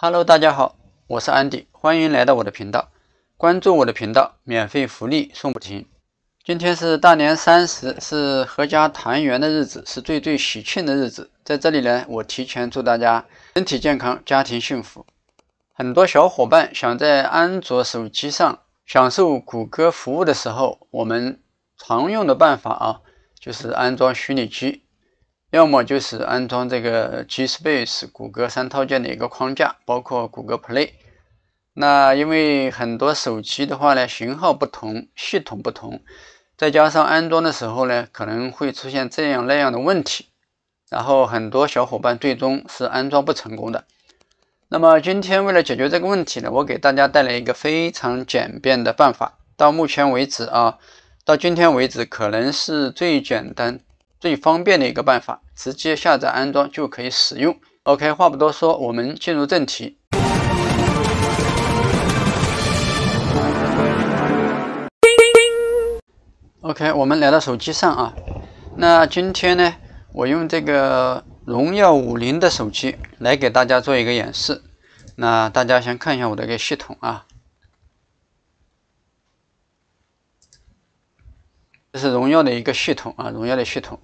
Hello，大家好，我是安迪，欢迎来到我的频道，关注我的频道，免费福利送不停。今天是大年三十，是阖家团圆的日子，是最最喜庆的日子。在这里呢，我提前祝大家身体健康，家庭幸福。很多小伙伴想在安卓手机上享受谷歌服务的时候，我们常用的办法啊，就是安装虚拟机。要么就是安装这个 G s p a c e 谷歌三套件的一个框架，包括谷歌 Play。那因为很多手机的话呢，型号不同，系统不同，再加上安装的时候呢，可能会出现这样那样的问题，然后很多小伙伴最终是安装不成功的。那么今天为了解决这个问题呢，我给大家带来一个非常简便的办法。到目前为止啊，到今天为止，可能是最简单。最方便的一个办法，直接下载安装就可以使用。OK，话不多说，我们进入正题。OK，我们来到手机上啊。那今天呢，我用这个荣耀五零的手机来给大家做一个演示。那大家先看一下我的一个系统啊。是荣耀的一个系统啊，荣耀的系统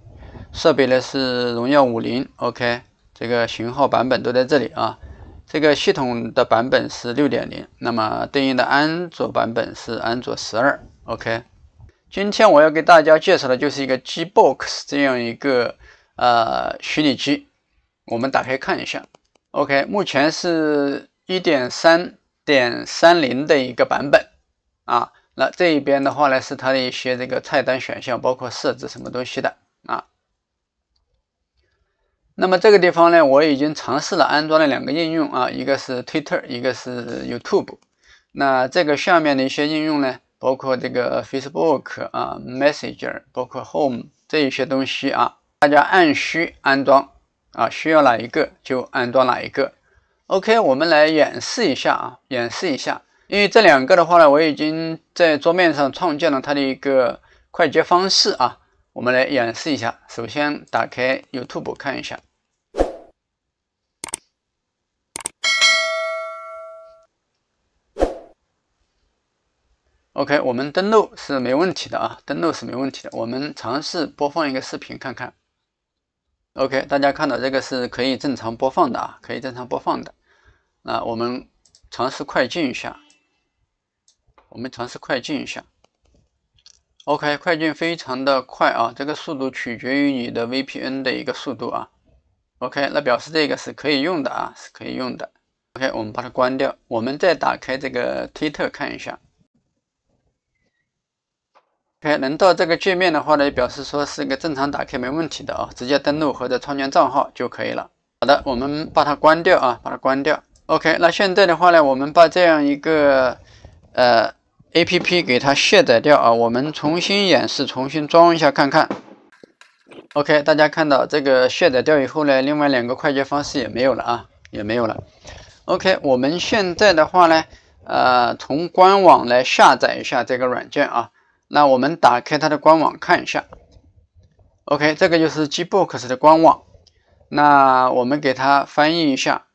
设备呢是荣耀五零，OK，这个型号版本都在这里啊。这个系统的版本是六点零，那么对应的安卓版本是安卓十二，OK。今天我要给大家介绍的就是一个 G BOX 这样一个呃虚拟机，我们打开看一下，OK，目前是一点三点三零的一个版本啊。那这一边的话呢，是它的一些这个菜单选项，包括设置什么东西的啊。那么这个地方呢，我已经尝试了安装了两个应用啊，一个是 Twitter，一个是 YouTube。那这个下面的一些应用呢，包括这个 Facebook 啊、Messenger，包括 Home 这一些东西啊，大家按需安装啊，需要哪一个就安装哪一个。OK，我们来演示一下啊，演示一下。因为这两个的话呢，我已经在桌面上创建了它的一个快捷方式啊。我们来演示一下，首先打开 YouTube 看一下。OK，我们登录是没问题的啊，登录是没问题的。我们尝试播放一个视频看看。OK，大家看到这个是可以正常播放的啊，可以正常播放的。那我们尝试快进一下。我们尝试快进一下，OK，快进非常的快啊，这个速度取决于你的 VPN 的一个速度啊。OK，那表示这个是可以用的啊，是可以用的。OK，我们把它关掉，我们再打开这个推特看一下。OK，能到这个界面的话呢，表示说是一个正常打开没问题的啊，直接登录或者创建账号就可以了。好的，我们把它关掉啊，把它关掉。OK，那现在的话呢，我们把这样一个呃。A P P 给它卸载掉啊，我们重新演示，重新装一下看看。O K，大家看到这个卸载掉以后呢，另外两个快捷方式也没有了啊，也没有了。O K，我们现在的话呢，呃，从官网来下载一下这个软件啊。那我们打开它的官网看一下。O K，这个就是 g b o x 的官网。那我们给它翻译一下，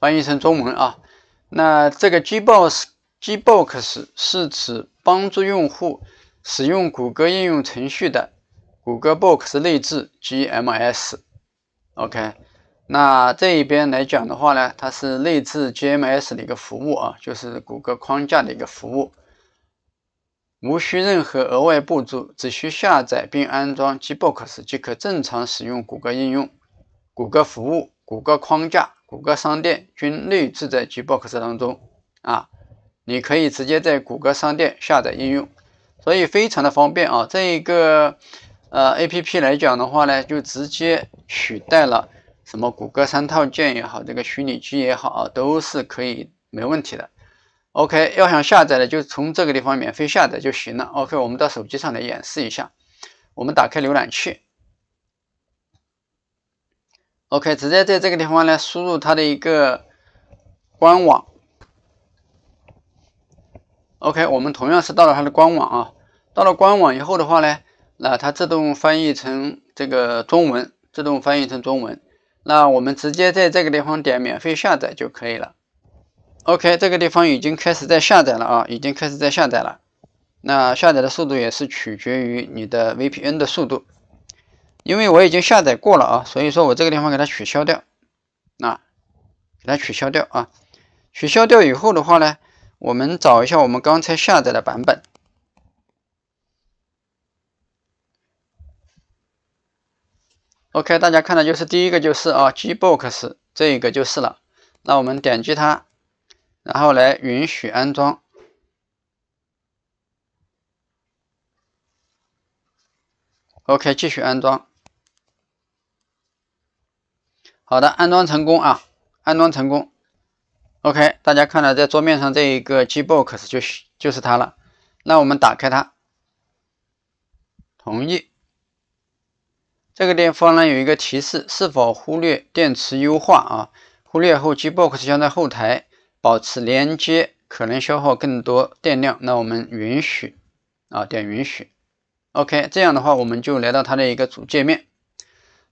翻译成中文啊。那这个 G Box G Box 是指帮助用户使用谷歌应用程序的谷歌 Box 内置 GMS。OK，那这一边来讲的话呢，它是内置 GMS 的一个服务啊，就是谷歌框架的一个服务，无需任何额外步骤，只需下载并安装 G Box 即可正常使用谷歌应用、谷歌服务。谷歌框架、谷歌商店均内置在 GBox 当中啊，你可以直接在谷歌商店下载应用，所以非常的方便啊。这一个呃 A P P 来讲的话呢，就直接取代了什么谷歌三套件也好，这个虚拟机也好，啊，都是可以没问题的。O K，要想下载的就从这个地方免费下载就行了。O K，我们到手机上来演示一下，我们打开浏览器。OK，直接在这个地方呢输入它的一个官网。OK，我们同样是到了它的官网啊，到了官网以后的话呢，那它自动翻译成这个中文，自动翻译成中文。那我们直接在这个地方点免费下载就可以了。OK，这个地方已经开始在下载了啊，已经开始在下载了。那下载的速度也是取决于你的 VPN 的速度。因为我已经下载过了啊，所以说我这个地方给它取消掉，那给它取消掉啊，取消掉以后的话呢，我们找一下我们刚才下载的版本。OK，大家看的就是第一个就是啊，GBox 这一个就是了。那我们点击它，然后来允许安装。OK，继续安装。好的，安装成功啊！安装成功，OK，大家看到在桌面上这一个 G Box 就是就是它了。那我们打开它，同意。这个地方呢有一个提示：是否忽略电池优化啊？忽略后，G Box 将在后台保持连接，可能消耗更多电量。那我们允许啊，点允许。OK，这样的话我们就来到它的一个主界面。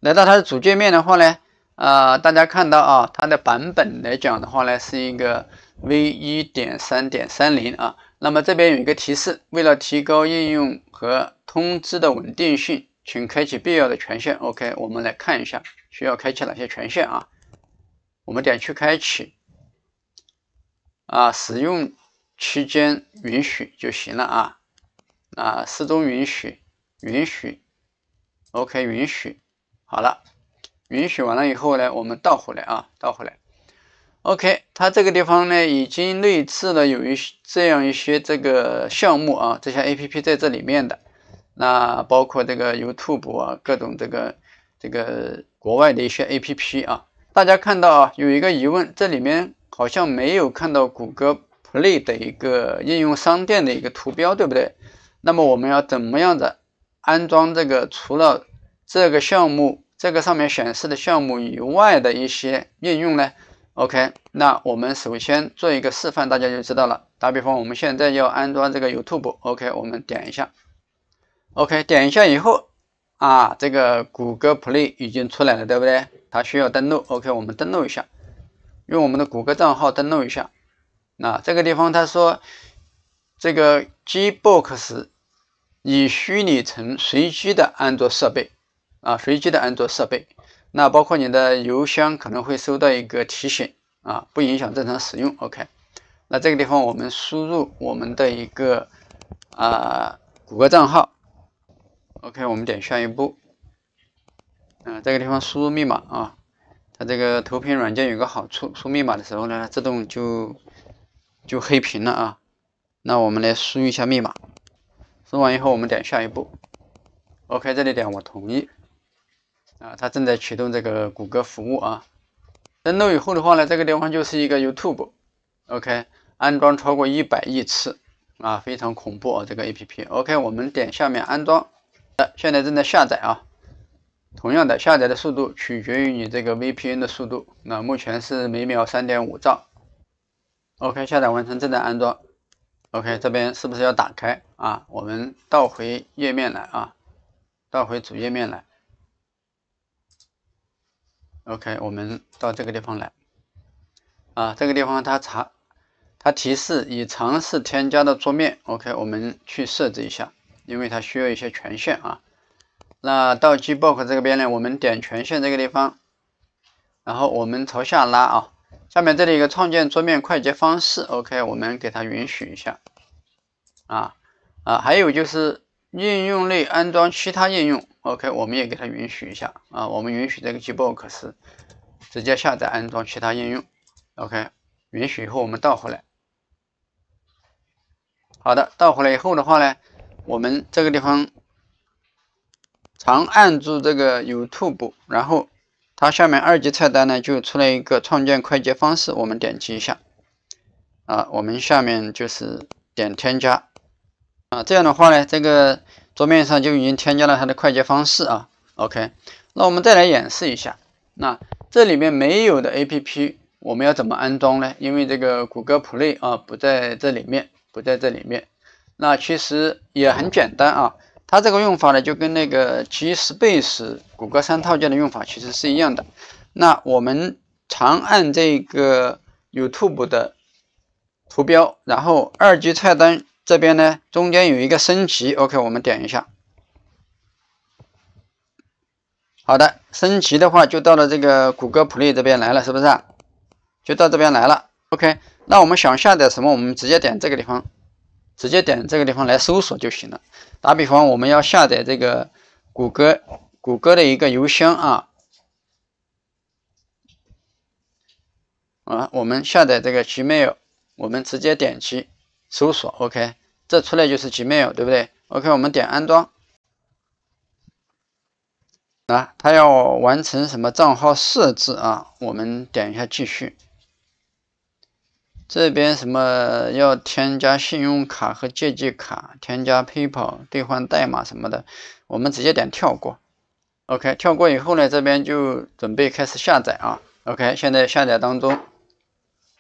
来到它的主界面的话呢？啊，大家看到啊，它的版本来讲的话呢，是一个 V1.3.30 啊。那么这边有一个提示，为了提高应用和通知的稳定性，请开启必要的权限。OK，我们来看一下需要开启哪些权限啊？我们点去开启啊，使用期间允许就行了啊啊，始终允许，允许，OK，允许，好了。允许完了以后呢，我们倒回来啊，倒回来。OK，它这个地方呢已经内置了有一这样一些这个项目啊，这些 APP 在这里面的。那包括这个 YouTube 啊，各种这个这个国外的一些 APP 啊。大家看到啊，有一个疑问，这里面好像没有看到谷歌 Play 的一个应用商店的一个图标，对不对？那么我们要怎么样子安装这个？除了这个项目。这个上面显示的项目以外的一些应用呢？OK，那我们首先做一个示范，大家就知道了。打比方，我们现在要安装这个 YouTube，OK，我们点一下，OK，点一下以后啊，这个谷歌 Play 已经出来了，对不对？它需要登录，OK，我们登录一下，用我们的谷歌账号登录一下。那这个地方他说，这个 GBox 以虚拟层随机的安卓设备。啊，随机的安卓设备，那包括你的邮箱可能会收到一个提醒啊，不影响正常使用。OK，那这个地方我们输入我们的一个啊谷歌账号。OK，我们点下一步。嗯，这个地方输入密码啊。它这个投屏软件有个好处，输密码的时候呢，自动就就黑屏了啊。那我们来输一下密码，输完以后我们点下一步。OK，这里点我同意。啊，它正在启动这个谷歌服务啊。登录以后的话呢，这个地方就是一个 YouTube。OK，安装超过一百亿次啊，非常恐怖啊，这个 APP。OK，我们点下面安装，现在正在下载啊。同样的，下载的速度取决于你这个 VPN 的速度，那目前是每秒三点五兆。OK，下载完成，正在安装。OK，这边是不是要打开啊？我们倒回页面来啊，倒回主页面来。OK，我们到这个地方来啊，这个地方它查，它提示已尝试添加到桌面。OK，我们去设置一下，因为它需要一些权限啊。那到 Gbox 这个边呢，我们点权限这个地方，然后我们朝下拉啊，下面这里有个创建桌面快捷方式。OK，我们给它允许一下啊啊，还有就是。应用内安装其他应用，OK，我们也给它允许一下啊，我们允许这个 Gbox 是直接下载安装其他应用，OK，允许以后我们倒回来。好的，倒回来以后的话呢，我们这个地方长按住这个 YouTube，然后它下面二级菜单呢就出来一个创建快捷方式，我们点击一下啊，我们下面就是点添加啊，这样的话呢，这个。桌面上就已经添加了它的快捷方式啊，OK，那我们再来演示一下。那这里面没有的 APP 我们要怎么安装呢？因为这个谷歌 Play 啊不在这里面，不在这里面。那其实也很简单啊，它这个用法呢就跟那个 G Space 谷歌三套件的用法其实是一样的。那我们长按这个有 b e 的图标，然后二级菜单。这边呢，中间有一个升级，OK，我们点一下。好的，升级的话就到了这个谷歌 Play 这边来了，是不是？就到这边来了，OK。那我们想下载什么，我们直接点这个地方，直接点这个地方来搜索就行了。打比方，我们要下载这个谷歌谷歌的一个邮箱啊，啊，我们下载这个 Gmail，我们直接点击。搜索 OK，这出来就是 Gmail，对不对？OK，我们点安装。那它要完成什么账号设置啊？我们点一下继续。这边什么要添加信用卡和借记卡，添加 PayPal 兑换代码什么的，我们直接点跳过。OK，跳过以后呢，这边就准备开始下载啊。OK，现在下载当中，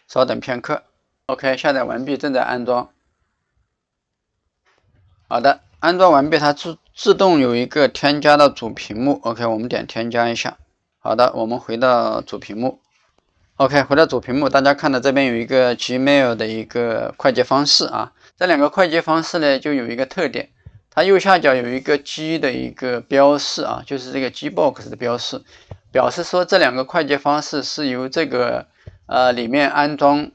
稍等片刻。OK，下载完毕，正在安装。好的，安装完毕，它自自动有一个添加到主屏幕。OK，我们点添加一下。好的，我们回到主屏幕。OK，回到主屏幕，大家看到这边有一个 Gmail 的一个快捷方式啊。这两个快捷方式呢，就有一个特点，它右下角有一个 G 的一个标示啊，就是这个 G Box 的标示，表示说这两个快捷方式是由这个呃里面安装。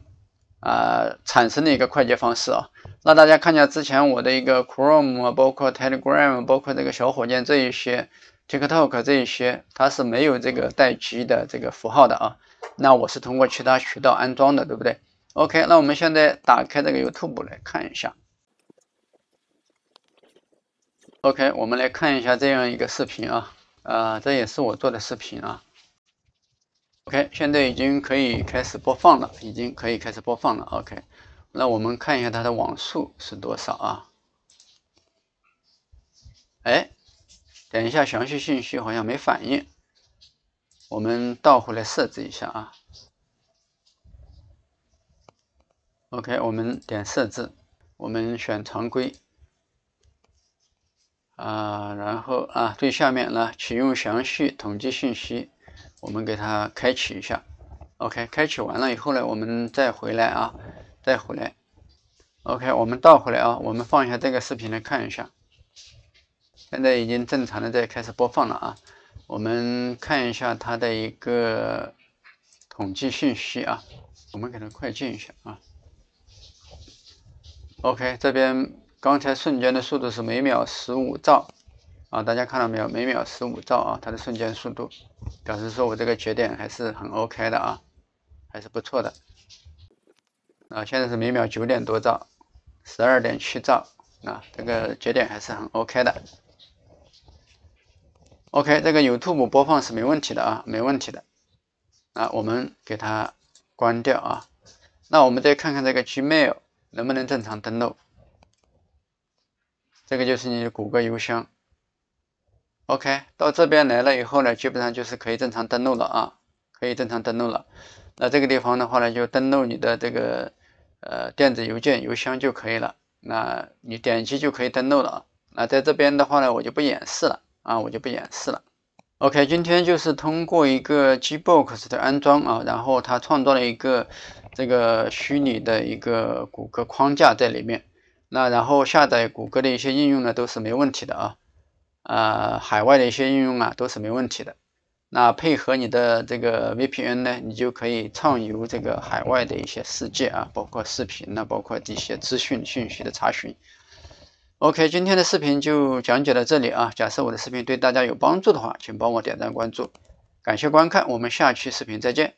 啊，产生的一个快捷方式啊，那大家看一下之前我的一个 Chrome，包括 Telegram，包括这个小火箭这一些，TikTok 这一些，它是没有这个待机的这个符号的啊。那我是通过其他渠道安装的，对不对？OK，那我们现在打开这个 YouTube 来看一下。OK，我们来看一下这样一个视频啊，啊，这也是我做的视频啊。OK，现在已经可以开始播放了，已经可以开始播放了。OK，那我们看一下它的网速是多少啊？哎，点一下详细信息好像没反应，我们倒回来设置一下啊。OK，我们点设置，我们选常规啊，然后啊最下面呢启用详细统计信息。我们给它开启一下，OK，开启完了以后呢，我们再回来啊，再回来，OK，我们倒回来啊，我们放一下这个视频来看一下，现在已经正常的在开始播放了啊，我们看一下它的一个统计信息啊，我们给它快进一下啊，OK，这边刚才瞬间的速度是每秒十五兆。啊，大家看到没有？每秒十五兆啊，它的瞬间速度表示说我这个节点还是很 OK 的啊，还是不错的。啊，现在是每秒九点多兆，十二点七兆啊，这个节点还是很 OK 的。OK，这个有 b e 播放是没问题的啊，没问题的。啊，我们给它关掉啊。那我们再看看这个 gmail 能不能正常登录。这个就是你的谷歌邮箱。OK，到这边来了以后呢，基本上就是可以正常登录了啊，可以正常登录了。那这个地方的话呢，就登录你的这个呃电子邮件邮箱就可以了。那你点击就可以登录了啊。那在这边的话呢，我就不演示了啊，我就不演示了。OK，今天就是通过一个 GBox 的安装啊，然后它创造了一个这个虚拟的一个谷歌框架在里面。那然后下载谷歌的一些应用呢，都是没问题的啊。呃，海外的一些应用啊，都是没问题的。那配合你的这个 VPN 呢，你就可以畅游这个海外的一些世界啊，包括视频呢，包括这些资讯信息的查询。OK，今天的视频就讲解到这里啊。假设我的视频对大家有帮助的话，请帮我点赞关注，感谢观看，我们下期视频再见。